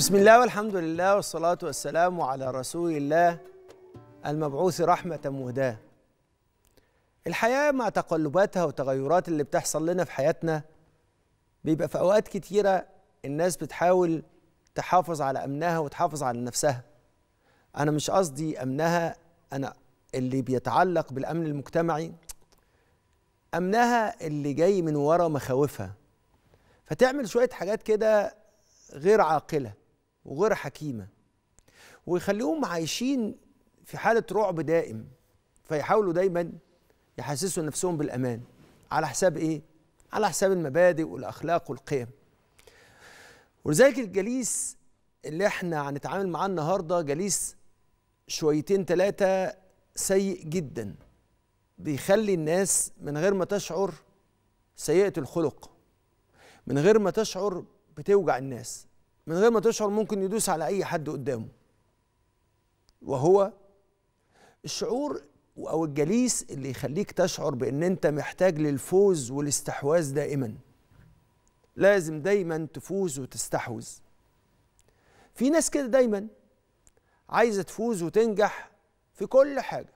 بسم الله والحمد لله والصلاة والسلام على رسول الله المبعوث رحمة مهداة الحياة مع تقلباتها وتغيرات اللي بتحصل لنا في حياتنا بيبقى في أوقات كتيرة الناس بتحاول تحافظ على أمنها وتحافظ على نفسها أنا مش قصدي أمنها أنا اللي بيتعلق بالأمن المجتمعي أمنها اللي جاي من ورا مخاوفها فتعمل شوية حاجات كده غير عاقلة وغير حكيمه ويخليهم عايشين في حاله رعب دائم فيحاولوا دايما يحسسوا نفسهم بالامان على حساب ايه على حساب المبادئ والاخلاق والقيم ولذلك الجليس اللي احنا هنتعامل معاه النهارده جليس شويتين ثلاثه سيء جدا بيخلي الناس من غير ما تشعر سيئه الخلق من غير ما تشعر بتوجع الناس من غير ما تشعر ممكن يدوس على اي حد قدامه وهو الشعور او الجليس اللي يخليك تشعر بان انت محتاج للفوز والاستحواذ دائما لازم دايما تفوز وتستحوذ في ناس كده دايما عايزه تفوز وتنجح في كل حاجه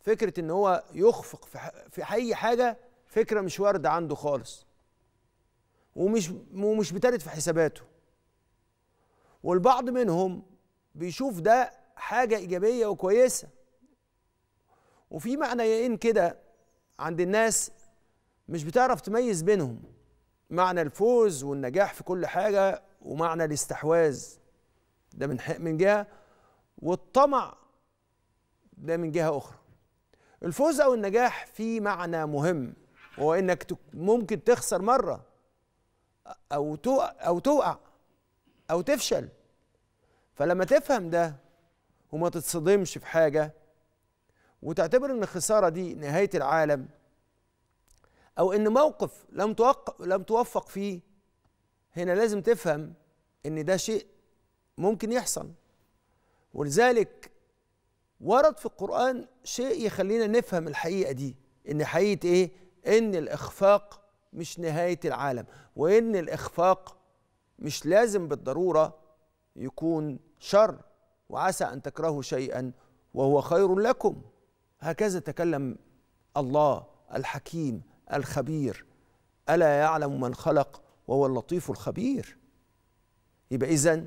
فكره ان هو يخفق في اي حاجه فكره مش وارده عنده خالص ومش ومش بترد في حساباته والبعض منهم بيشوف ده حاجة إيجابية وكويسة وفي معنيين كده عند الناس مش بتعرف تميز بينهم معنى الفوز والنجاح في كل حاجة ومعنى الاستحواذ ده من من جهة والطمع ده من جهة أخرى الفوز أو النجاح فيه معنى مهم وهو إنك ممكن تخسر مرة أو تقع أو تقع او تفشل فلما تفهم ده وما تتصدمش في حاجه وتعتبر ان الخساره دي نهايه العالم او ان موقف لم توق... لم توفق فيه هنا لازم تفهم ان ده شيء ممكن يحصل ولذلك ورد في القرآن شيء يخلينا نفهم الحقيقة دي إن حقيقة إيه؟ إن الإخفاق مش نهاية العالم وإن الإخفاق مش لازم بالضروره يكون شر وعسى ان تكرهوا شيئا وهو خير لكم هكذا تكلم الله الحكيم الخبير الا يعلم من خلق وهو اللطيف الخبير يبقى اذا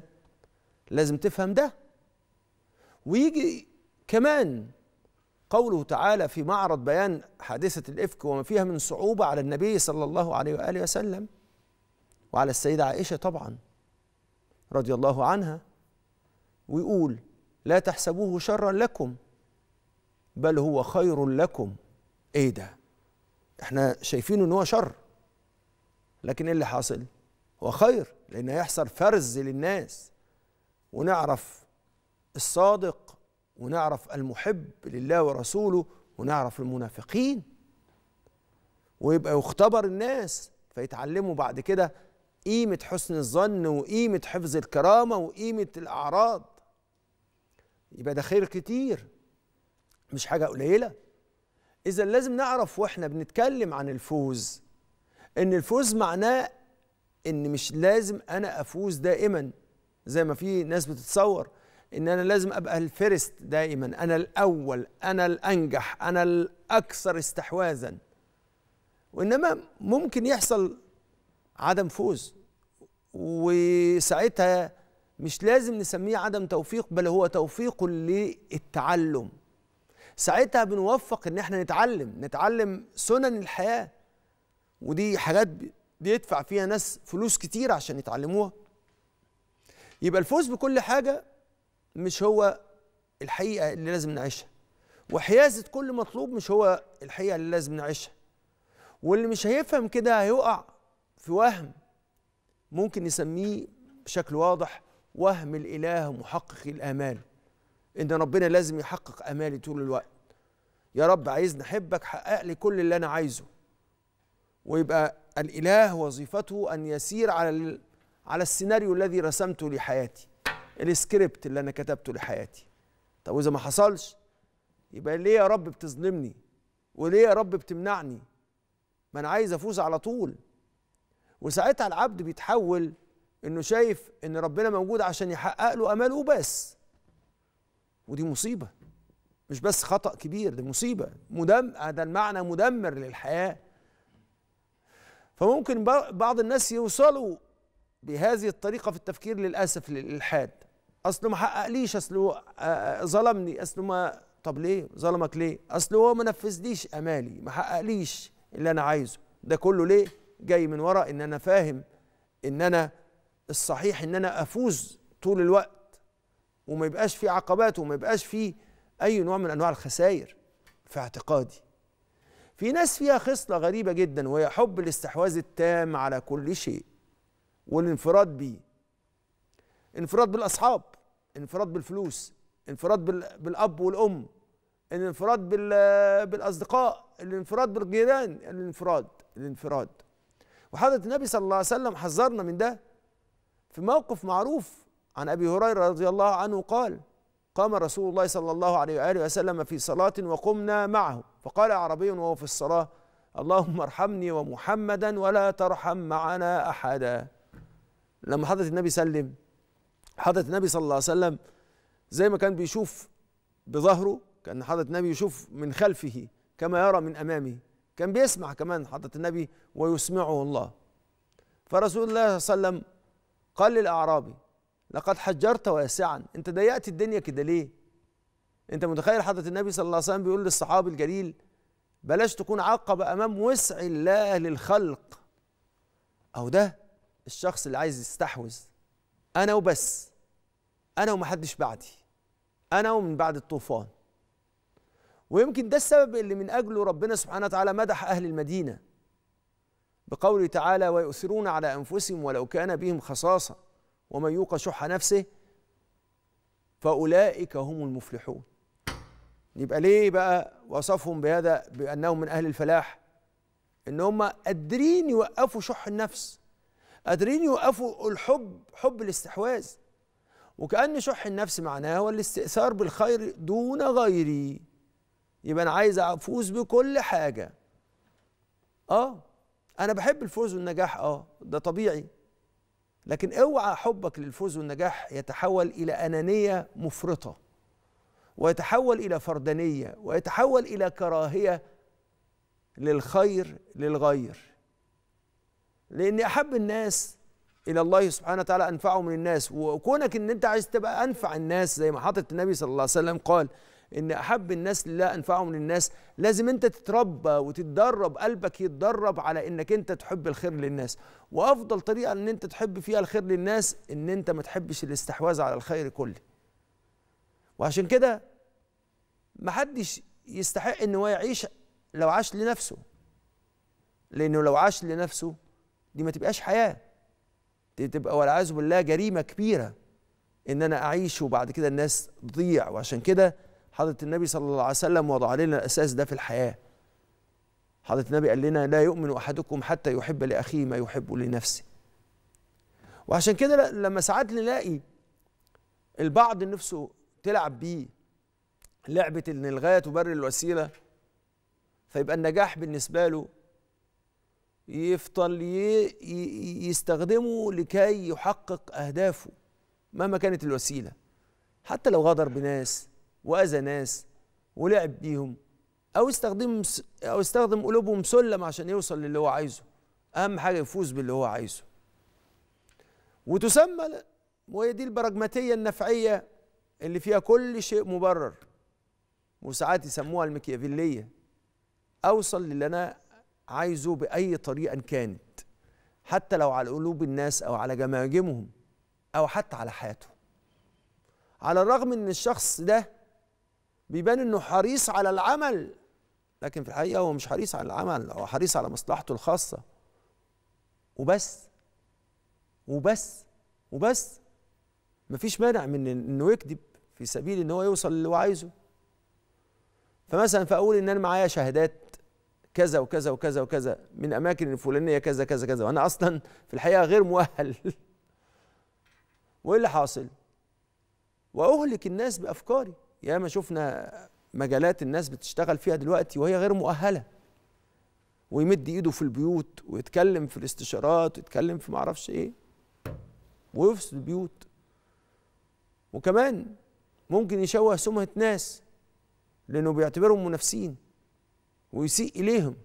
لازم تفهم ده ويجي كمان قوله تعالى في معرض بيان حادثه الافك وما فيها من صعوبه على النبي صلى الله عليه واله وسلم وعلى السيدة عائشة طبعا رضي الله عنها ويقول لا تحسبوه شرا لكم بل هو خير لكم ايه ده احنا شايفين ان هو شر لكن ايه اللي حاصل هو خير لان هيحصل فرز للناس ونعرف الصادق ونعرف المحب لله ورسوله ونعرف المنافقين ويبقى يختبر الناس فيتعلموا بعد كده قيمة حسن الظن وقيمة حفظ الكرامة وقيمة الأعراض يبقى ده خير كتير مش حاجة قليلة إذا لازم نعرف وإحنا بنتكلم عن الفوز إن الفوز معناه إن مش لازم أنا أفوز دائما زي ما في ناس بتتصور إن أنا لازم أبقى الفيرست دائما أنا الأول أنا الأنجح أنا الأكثر استحواذا وإنما ممكن يحصل عدم فوز وساعتها مش لازم نسميه عدم توفيق بل هو توفيق للتعلم ساعتها بنوفق ان احنا نتعلم نتعلم سنن الحياه ودي حاجات بيدفع فيها ناس فلوس كتير عشان يتعلموها يبقى الفوز بكل حاجه مش هو الحقيقه اللي لازم نعيشها وحيازه كل مطلوب مش هو الحقيقه اللي لازم نعيشها واللي مش هيفهم كده هيقع في وهم ممكن نسميه بشكل واضح وهم الإله محقق الآمال إن ربنا لازم يحقق آمالي طول الوقت يا رب عايزني أحبك حقق لي كل اللي أنا عايزه ويبقى الإله وظيفته أن يسير على على السيناريو الذي رسمته لحياتي السكريبت اللي أنا كتبته لحياتي طب وإذا ما حصلش يبقى ليه يا رب بتظلمني وليه يا رب بتمنعني ما أنا عايز أفوز على طول وساعتها العبد بيتحول انه شايف ان ربنا موجود عشان يحقق له اماله وبس ودي مصيبه مش بس خطا كبير دي مصيبه مدم ده المعنى مدمر للحياه فممكن بعض الناس يوصلوا بهذه الطريقه في التفكير للاسف للالحاد اصله ما حققليش اصله ظلمني اصله ما طب ليه ظلمك ليه اصله هو ما نفذليش امالي ما حققليش اللي انا عايزه ده كله ليه جاي من وراء ان انا فاهم ان انا الصحيح ان انا افوز طول الوقت وما يبقاش في عقبات وما يبقاش في اي نوع من انواع الخسائر في اعتقادي في ناس فيها خصله غريبه جدا وهي حب الاستحواذ التام على كل شيء والانفراد بيه انفراد بالاصحاب انفراد بالفلوس انفراد بالاب والام الانفراد بالاصدقاء الانفراد بالجيران الانفراد الانفراد وحضرة النبي صلى الله عليه وسلم حذرنا من ده في موقف معروف عن أبي هريرة رضي الله عنه قال قام رسول الله صلى الله عليه وآله وسلم في صلاة وقمنا معه فقال عربي وهو في الصلاة اللهم ارحمني ومحمدا ولا ترحم معنا أحدا لما حضرة النبي سلم حضرة النبي صلى الله عليه وسلم زي ما كان بيشوف بظهره كان حضرة النبي يشوف من خلفه كما يرى من أمامه كان بيسمع كمان حضرة النبي ويسمعه الله فرسول الله صلى الله عليه وسلم قال للأعرابي لقد حجرت واسعا أنت ضيقت الدنيا كده ليه أنت متخيل حضرة النبي صلى الله عليه وسلم بيقول للصحابي الجليل بلاش تكون عقبة أمام وسع الله للخلق أو ده الشخص اللي عايز يستحوذ أنا وبس أنا ومحدش بعدي أنا ومن بعد الطوفان ويمكن ده السبب اللي من اجله ربنا سبحانه وتعالى مدح اهل المدينه بقوله تعالى ويؤثرون على انفسهم ولو كان بهم خصاصه ومن يوق شح نفسه فاولئك هم المفلحون يبقى ليه بقى وصفهم بهذا بانهم من اهل الفلاح ان هم قادرين يوقفوا شح النفس قادرين يوقفوا الحب حب الاستحواذ وكأن شح النفس معناه هو الاستئثار بالخير دون غيره يبقى انا عايز افوز بكل حاجه اه انا بحب الفوز والنجاح اه ده طبيعي لكن اوعى حبك للفوز والنجاح يتحول الى انانيه مفرطه ويتحول الى فردانيه ويتحول الى كراهيه للخير للغير لاني احب الناس الى الله سبحانه وتعالى انفعهم للناس وكونك ان انت عايز تبقى انفع الناس زي ما حضره النبي صلى الله عليه وسلم قال ان احب الناس لا انفعهم للناس لازم انت تتربى وتتدرب قلبك يتدرب على انك انت تحب الخير للناس وافضل طريقه ان انت تحب فيها الخير للناس ان انت ما تحبش الاستحواذ على الخير كله وعشان كده محدش يستحق ان هو يعيش لو عاش لنفسه لانه لو عاش لنفسه دي ما تبقاش حياه دي تبقى والعياذ بالله جريمه كبيره ان انا اعيش وبعد كده الناس تضيع وعشان كده حضرة النبي صلى الله عليه وسلم وضع لنا الأساس ده في الحياة حضرة النبي قال لنا لا يؤمن أحدكم حتى يحب لأخيه ما يحب لنفسه وعشان كده لما ساعات نلاقي البعض نفسه تلعب بيه لعبة إن الغاية تبرر الوسيلة فيبقى النجاح بالنسبة له يفضل يستخدمه لكي يحقق أهدافه مهما كانت الوسيلة حتى لو غدر بناس واذى ناس ولعب بيهم او استخدم او استخدم قلوبهم سلم عشان يوصل للي هو عايزه اهم حاجه يفوز باللي هو عايزه وتسمى وهي دي البراجماتيه النفعيه اللي فيها كل شيء مبرر وساعات يسموها المكيافيليه اوصل للي انا عايزه باي طريقه كانت حتى لو على قلوب الناس او على جماجمهم او حتى على حياته على الرغم ان الشخص ده بيبان انه حريص على العمل لكن في الحقيقه هو مش حريص على العمل هو حريص على مصلحته الخاصه وبس وبس وبس مفيش مانع من انه يكذب في سبيل ان هو يوصل للي هو عايزه فمثلا فاقول ان انا معايا شهادات كذا وكذا وكذا وكذا من اماكن الفلانيه كذا كذا كذا وانا اصلا في الحقيقه غير مؤهل وايه اللي حاصل واهلك الناس بافكاري ياما شفنا مجالات الناس بتشتغل فيها دلوقتي وهي غير مؤهله ويمد ايده في البيوت ويتكلم في الاستشارات ويتكلم في معرفش ايه ويفسد البيوت وكمان ممكن يشوه سمعه ناس لانه بيعتبرهم منافسين ويسيء اليهم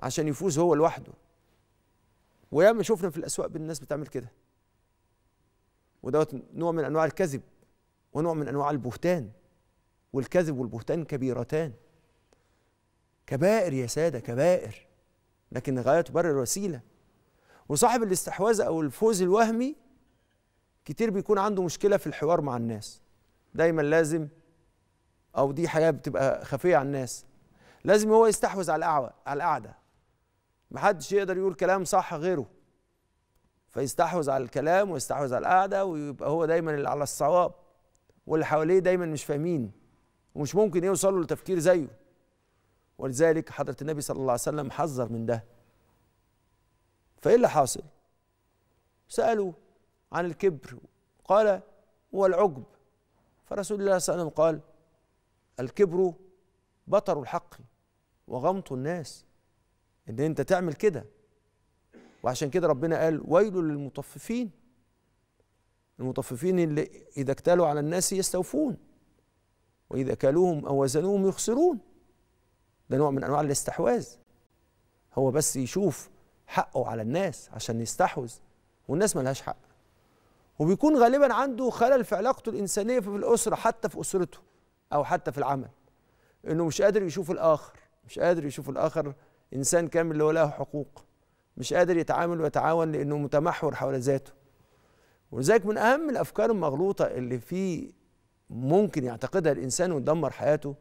عشان يفوز هو لوحده وياما شفنا في الاسواق بالناس بتعمل كده ودوت نوع من انواع الكذب ونوع من انواع البهتان والكذب والبهتان كبيرتان كبائر يا ساده كبائر لكن غايه تبرر الوسيله وصاحب الاستحواذ او الفوز الوهمي كتير بيكون عنده مشكله في الحوار مع الناس دايما لازم او دي حاجه بتبقى خفيه على الناس لازم هو يستحوذ على القعده على القعده محدش يقدر يقول كلام صح غيره فيستحوذ على الكلام ويستحوذ على القعده ويبقى هو دايما اللي على الصواب واللي حواليه دايما مش فاهمين ومش ممكن يوصلوا لتفكير زيه ولذلك حضرة النبي صلى الله عليه وسلم حذر من ده فإيه اللي حاصل سألوا عن الكبر قال هو العجب فرسول الله صلى الله عليه وسلم قال الكبر بطر الحق وغمط الناس ان انت تعمل كده وعشان كده ربنا قال ويل للمطففين المطففين اللي اذا اكتالوا على الناس يستوفون وإذا كالوهم أو وزنوهم يخسرون ده نوع من أنواع الاستحواذ هو بس يشوف حقه على الناس عشان يستحوذ والناس ملهاش حق وبيكون غالبا عنده خلل في علاقته الإنسانية في الأسرة حتى في أسرته أو حتى في العمل إنه مش قادر يشوف الآخر مش قادر يشوف الآخر إنسان كامل اللي هو له حقوق مش قادر يتعامل ويتعاون لأنه متمحور حول ذاته ولذلك من أهم الأفكار المغلوطة اللي في ممكن يعتقدها الانسان ويدمر حياته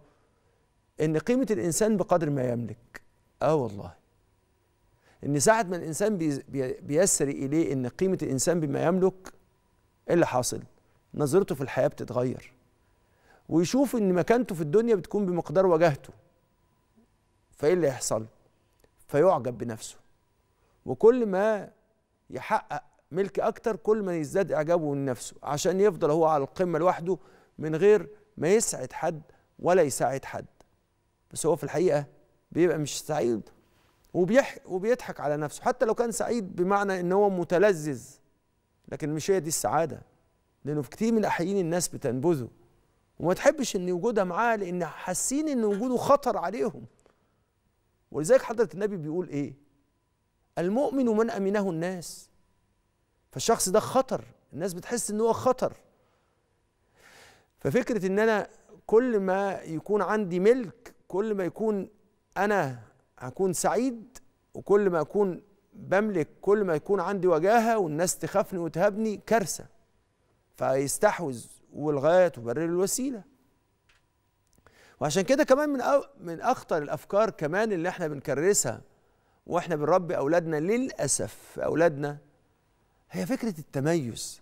ان قيمه الانسان بقدر ما يملك اه والله ان ساعه ما الانسان بيسري اليه ان قيمه الانسان بما يملك ايه اللي حاصل نظرته في الحياه بتتغير ويشوف ان مكانته في الدنيا بتكون بمقدار وجاهته فايه اللي يحصل فيعجب بنفسه وكل ما يحقق ملك اكتر كل ما يزداد اعجابه من نفسه عشان يفضل هو على القمه لوحده من غير ما يسعد حد ولا يساعد حد بس هو في الحقيقه بيبقى مش سعيد وبيح وبيضحك على نفسه حتى لو كان سعيد بمعنى ان هو متلذذ لكن مش هي دي السعاده لانه في كتير من الاحيان الناس بتنبذه وما تحبش ان وجودها معاه لان حاسين ان وجوده خطر عليهم ولذلك حضره النبي بيقول ايه المؤمن من امنه الناس فالشخص ده خطر الناس بتحس ان هو خطر ففكره ان انا كل ما يكون عندي ملك كل ما يكون انا هكون سعيد وكل ما اكون بملك كل ما يكون عندي وجاهه والناس تخافني وتهابني كارثه فيستحوذ والغايه تبرر الوسيله وعشان كده كمان من أو من اخطر الافكار كمان اللي احنا بنكرسها واحنا بنربي اولادنا للاسف اولادنا هي فكره التميز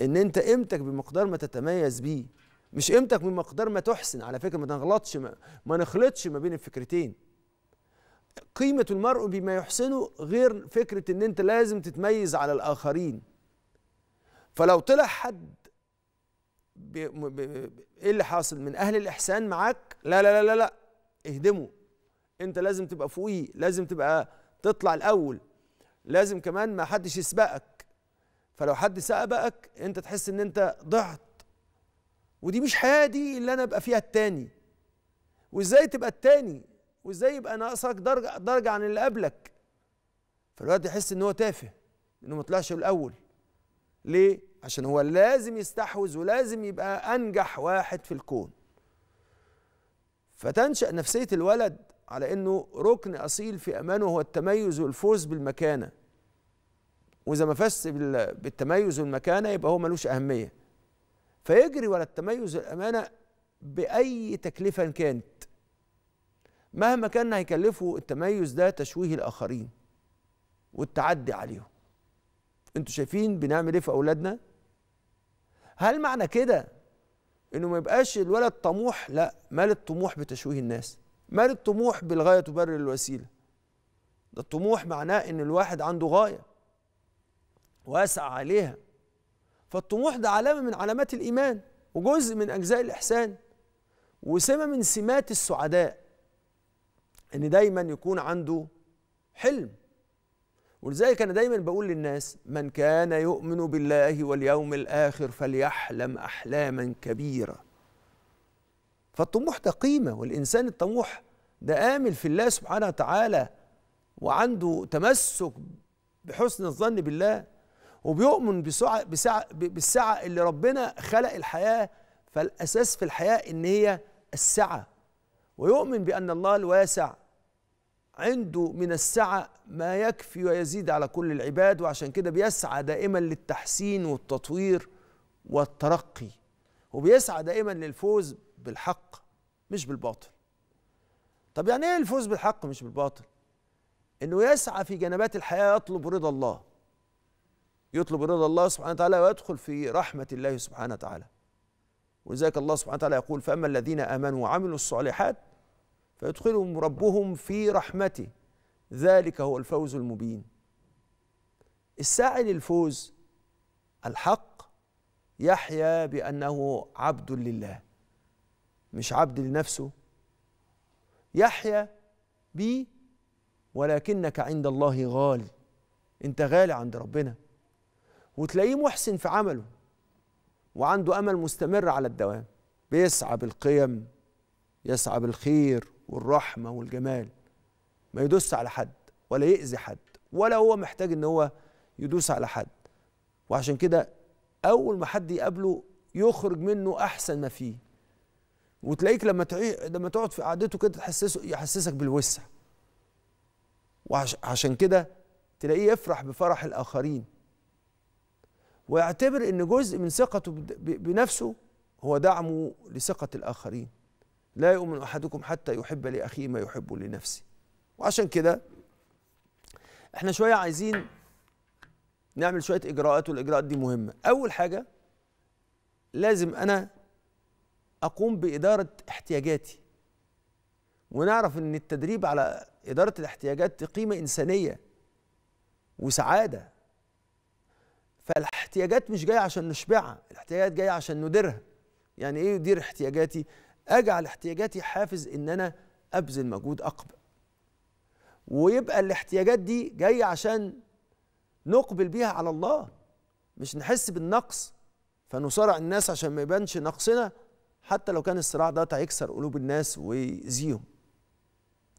ان انت قيمتك بمقدار ما تتميز بيه مش قيمتك بمقدار ما تحسن على فكره ما نغلطش ما, ما نخلطش ما بين الفكرتين قيمه المرء بما يحسنه غير فكره ان انت لازم تتميز على الاخرين فلو طلع حد بي بي ايه اللي حاصل من اهل الاحسان معاك لا لا لا لا لا اهدمه انت لازم تبقى فوقيه لازم تبقى تطلع الاول لازم كمان ما حدش يسبقك فلو حد سابقك انت تحس ان انت ضعت ودي مش حياه دي اللي انا ابقى فيها التاني وازاي تبقى التاني وازاي يبقى ناقصك درجه درجه عن اللي قبلك فالواد يحس ان هو تافه انه ما طلعش الاول ليه عشان هو لازم يستحوذ ولازم يبقى انجح واحد في الكون فتنشا نفسيه الولد على انه ركن اصيل في امانه هو التميز والفوز بالمكانه واذا ما فازش بالتميز والمكانه يبقى هو ملوش اهميه فيجري ورا التميز والامانه باي تكلفه كانت مهما كان هيكلفه التميز ده تشويه الاخرين والتعدي عليهم انتوا شايفين بنعمل ايه في اولادنا هل معنى كده انه ما يبقاش الولد طموح لا مال الطموح بتشويه الناس مال الطموح بالغايه تبرر الوسيله ده الطموح معناه ان الواحد عنده غايه واسعى عليها فالطموح ده علامة من علامات الإيمان وجزء من أجزاء الإحسان وسمة من سمات السعداء إن دايما يكون عنده حلم ولذلك أنا دايما بقول للناس من كان يؤمن بالله واليوم الآخر فليحلم أحلاما كبيرة فالطموح ده قيمة والإنسان الطموح ده آمل في الله سبحانه وتعالى وعنده تمسك بحسن الظن بالله وبيؤمن بسعة بسعة بالسعة اللي ربنا خلق الحياة فالأساس في الحياة إن هي السعة ويؤمن بأن الله الواسع عنده من السعة ما يكفي ويزيد على كل العباد وعشان كده بيسعى دائما للتحسين والتطوير والترقي وبيسعى دائما للفوز بالحق مش بالباطل طب يعني ايه الفوز بالحق مش بالباطل انه يسعى في جنبات الحياه يطلب رضا الله يطلب رضا الله سبحانه وتعالى ويدخل في رحمة الله سبحانه وتعالى ولذلك الله سبحانه وتعالى يقول فأما الذين آمنوا وعملوا الصالحات فيدخلهم ربهم في رحمته ذلك هو الفوز المبين السعي للفوز الحق يحيى بأنه عبد لله مش عبد لنفسه يحيى بي ولكنك عند الله غالي انت غالي عند ربنا وتلاقيه محسن في عمله وعنده امل مستمر على الدوام بيسعى بالقيم يسعى بالخير والرحمه والجمال ما يدوس على حد ولا يأذي حد ولا هو محتاج ان هو يدوس على حد وعشان كده اول ما حد يقابله يخرج منه احسن ما فيه وتلاقيك لما لما تقعد في قعدته كده تحسسه يحسسك بالوسع وعشان كده تلاقيه يفرح بفرح الاخرين ويعتبر ان جزء من ثقته بنفسه هو دعمه لثقه الاخرين لا يؤمن احدكم حتى يحب لاخيه ما يحب لنفسه وعشان كده احنا شويه عايزين نعمل شويه اجراءات والاجراءات دي مهمه اول حاجه لازم انا اقوم باداره احتياجاتي ونعرف ان التدريب على اداره الاحتياجات قيمه انسانيه وسعاده فالاحتياجات مش جايه عشان نشبعها الاحتياجات جايه عشان نديرها يعني ايه يدير احتياجاتي اجعل احتياجاتي حافز ان انا ابذل مجهود اقبل ويبقى الاحتياجات دي جايه عشان نقبل بيها على الله مش نحس بالنقص فنصارع الناس عشان ما يبانش نقصنا حتى لو كان الصراع ده هيكسر قلوب الناس ويزيهم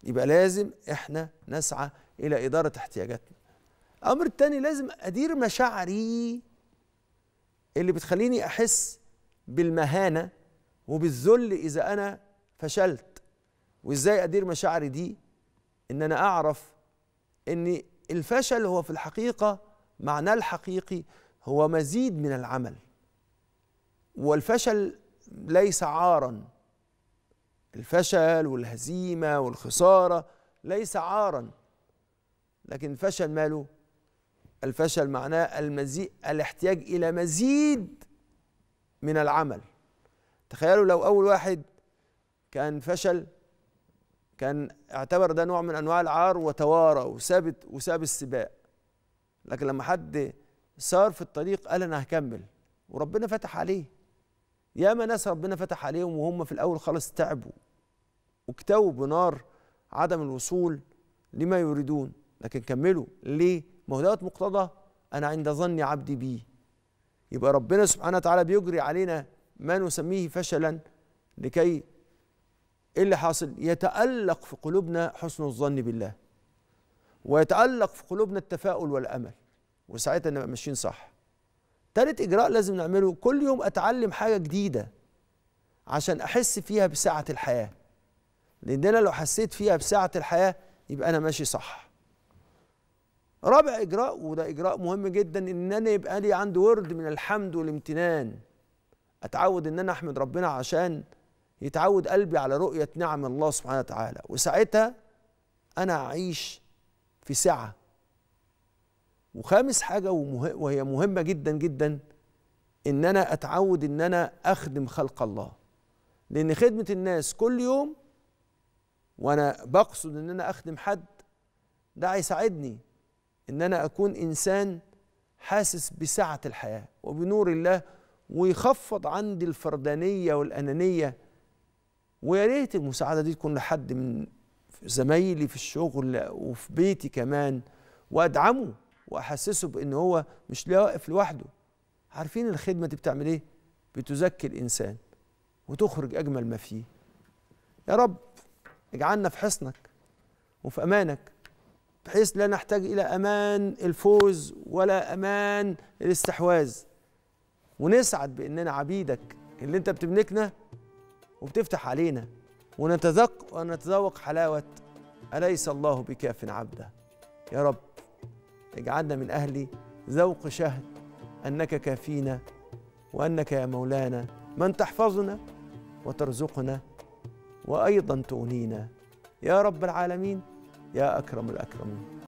يبقى لازم احنا نسعى الى اداره احتياجاتنا الامر الثاني لازم ادير مشاعري اللي بتخليني احس بالمهانه وبالذل اذا انا فشلت وازاي ادير مشاعري دي ان انا اعرف ان الفشل هو في الحقيقه معناه الحقيقي هو مزيد من العمل والفشل ليس عارا الفشل والهزيمه والخساره ليس عارا لكن الفشل ماله الفشل معناه المزيد الاحتياج الى مزيد من العمل تخيلوا لو اول واحد كان فشل كان اعتبر ده نوع من انواع العار وتوارى وثابت وساب السباق لكن لما حد سار في الطريق قال انا هكمل وربنا فتح عليه ياما ناس ربنا فتح عليهم وهم في الاول خالص تعبوا واكتووا بنار عدم الوصول لما يريدون لكن كملوا ليه ما هو دوت مقتضى انا عند ظن عبدي بي يبقى ربنا سبحانه وتعالى بيجري علينا ما نسميه فشلا لكي ايه اللي حاصل يتالق في قلوبنا حسن الظن بالله ويتالق في قلوبنا التفاؤل والامل وساعتها نبقى ماشيين صح تالت اجراء لازم نعمله كل يوم اتعلم حاجه جديده عشان احس فيها بسعه الحياه لان انا لو حسيت فيها بسعه الحياه يبقى انا ماشي صح رابع اجراء وده اجراء مهم جدا ان انا يبقى لي عندي ورد من الحمد والامتنان اتعود ان انا احمد ربنا عشان يتعود قلبي على رؤيه نعم الله سبحانه وتعالى وساعتها انا اعيش في سعه وخامس حاجه وهي مهمه جدا جدا ان انا اتعود ان انا اخدم خلق الله لان خدمه الناس كل يوم وانا بقصد ان انا اخدم حد ده هيساعدني ان انا اكون انسان حاسس بسعه الحياه وبنور الله ويخفض عندي الفردانيه والانانيه ويا ريت المساعده دي تكون لحد من زمايلي في الشغل وفي بيتي كمان وادعمه واحسسه بان هو مش واقف لوحده عارفين الخدمه دي بتعمل ايه بتزكي الانسان وتخرج اجمل ما فيه يا رب اجعلنا في حصنك وفي امانك بحيث لا نحتاج إلى أمان الفوز ولا أمان الاستحواذ ونسعد بأننا عبيدك اللي أنت بتملكنا وبتفتح علينا ونتذوق ونتذوق حلاوة أليس الله بكاف عبده يا رب اجعلنا من أهل ذوق شهد أنك كافينا وأنك يا مولانا من تحفظنا وترزقنا وأيضا تغنينا يا رب العالمين يا أكرم الأكرمين